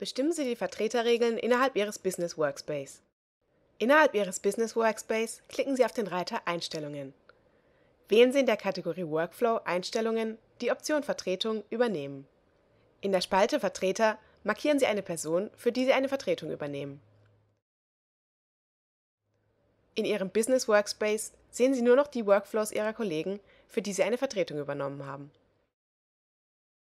bestimmen Sie die Vertreterregeln innerhalb Ihres Business Workspace. Innerhalb Ihres Business Workspace klicken Sie auf den Reiter Einstellungen. Wählen Sie in der Kategorie Workflow Einstellungen die Option Vertretung übernehmen. In der Spalte Vertreter markieren Sie eine Person, für die Sie eine Vertretung übernehmen. In Ihrem Business Workspace sehen Sie nur noch die Workflows Ihrer Kollegen, für die Sie eine Vertretung übernommen haben.